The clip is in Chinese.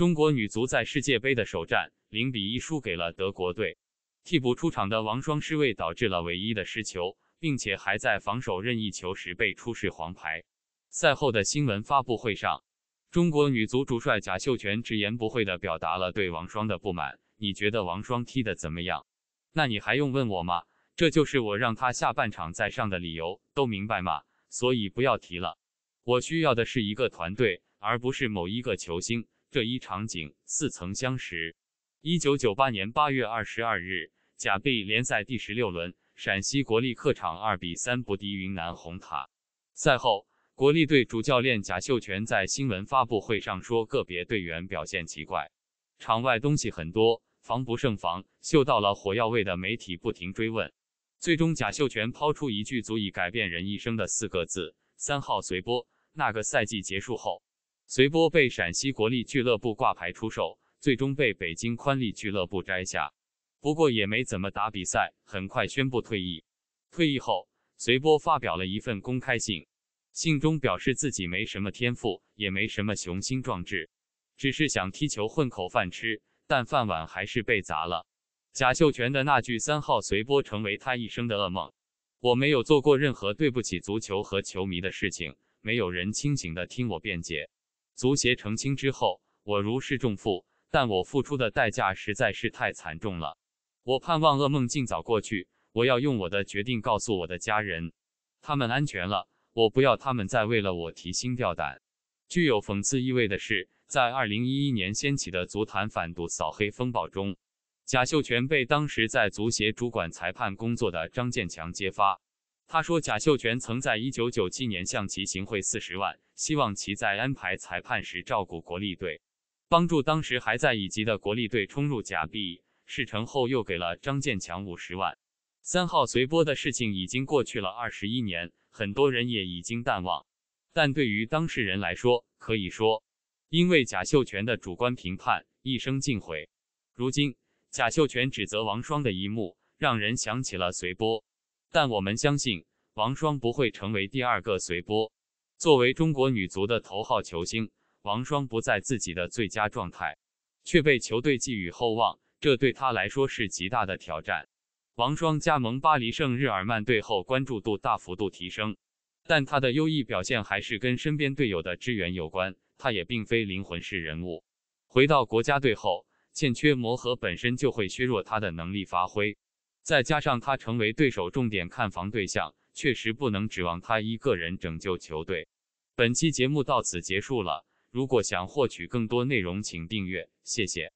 中国女足在世界杯的首战零比一输给了德国队，替补出场的王霜失位导致了唯一的失球，并且还在防守任意球时被出示黄牌。赛后的新闻发布会上，中国女足主帅贾秀全直言不讳地表达了对王霜的不满。你觉得王霜踢得怎么样？那你还用问我吗？这就是我让他下半场再上的理由，都明白吗？所以不要提了。我需要的是一个团队，而不是某一个球星。这一场景似曾相识。一九九八年八月二十二日，甲 B 联赛第十六轮，陕西国力客场二比三不敌云南红塔。赛后，国力队主教练贾秀全在新闻发布会上说：“个别队员表现奇怪，场外东西很多，防不胜防。”嗅到了火药味的媒体不停追问，最终贾秀全抛出一句足以改变人一生的四个字：“三号随波。”那个赛季结束后。随波被陕西国力俱乐部挂牌出售，最终被北京宽利俱乐部摘下。不过也没怎么打比赛，很快宣布退役。退役后，随波发表了一份公开信，信中表示自己没什么天赋，也没什么雄心壮志，只是想踢球混口饭吃。但饭碗还是被砸了。贾秀全的那句“三号”随波成为他一生的噩梦。我没有做过任何对不起足球和球迷的事情，没有人清醒的听我辩解。足协澄清之后，我如释重负，但我付出的代价实在是太惨重了。我盼望噩梦尽早过去，我要用我的决定告诉我的家人，他们安全了，我不要他们再为了我提心吊胆。具有讽刺意味的是，在2011年掀起的足坛反赌扫黑风暴中，贾秀全被当时在足协主管裁判工作的张建强揭发。他说，贾秀全曾在1997年向其行贿四十万，希望其在安排裁判时照顾国力队，帮助当时还在乙级的国力队冲入甲 B。事成后，又给了张建强五十万。三号随波的事情已经过去了二十一年，很多人也已经淡忘。但对于当事人来说，可以说，因为贾秀全的主观评判，一生尽毁。如今，贾秀全指责王双的一幕，让人想起了随波。但我们相信王霜不会成为第二个随波。作为中国女足的头号球星，王霜不在自己的最佳状态，却被球队寄予厚望，这对她来说是极大的挑战。王霜加盟巴黎圣日耳曼队后，关注度大幅度提升，但她的优异表现还是跟身边队友的支援有关。她也并非灵魂式人物。回到国家队后，欠缺磨合本身就会削弱她的能力发挥。再加上他成为对手重点看防对象，确实不能指望他一个人拯救球队。本期节目到此结束了，如果想获取更多内容，请订阅，谢谢。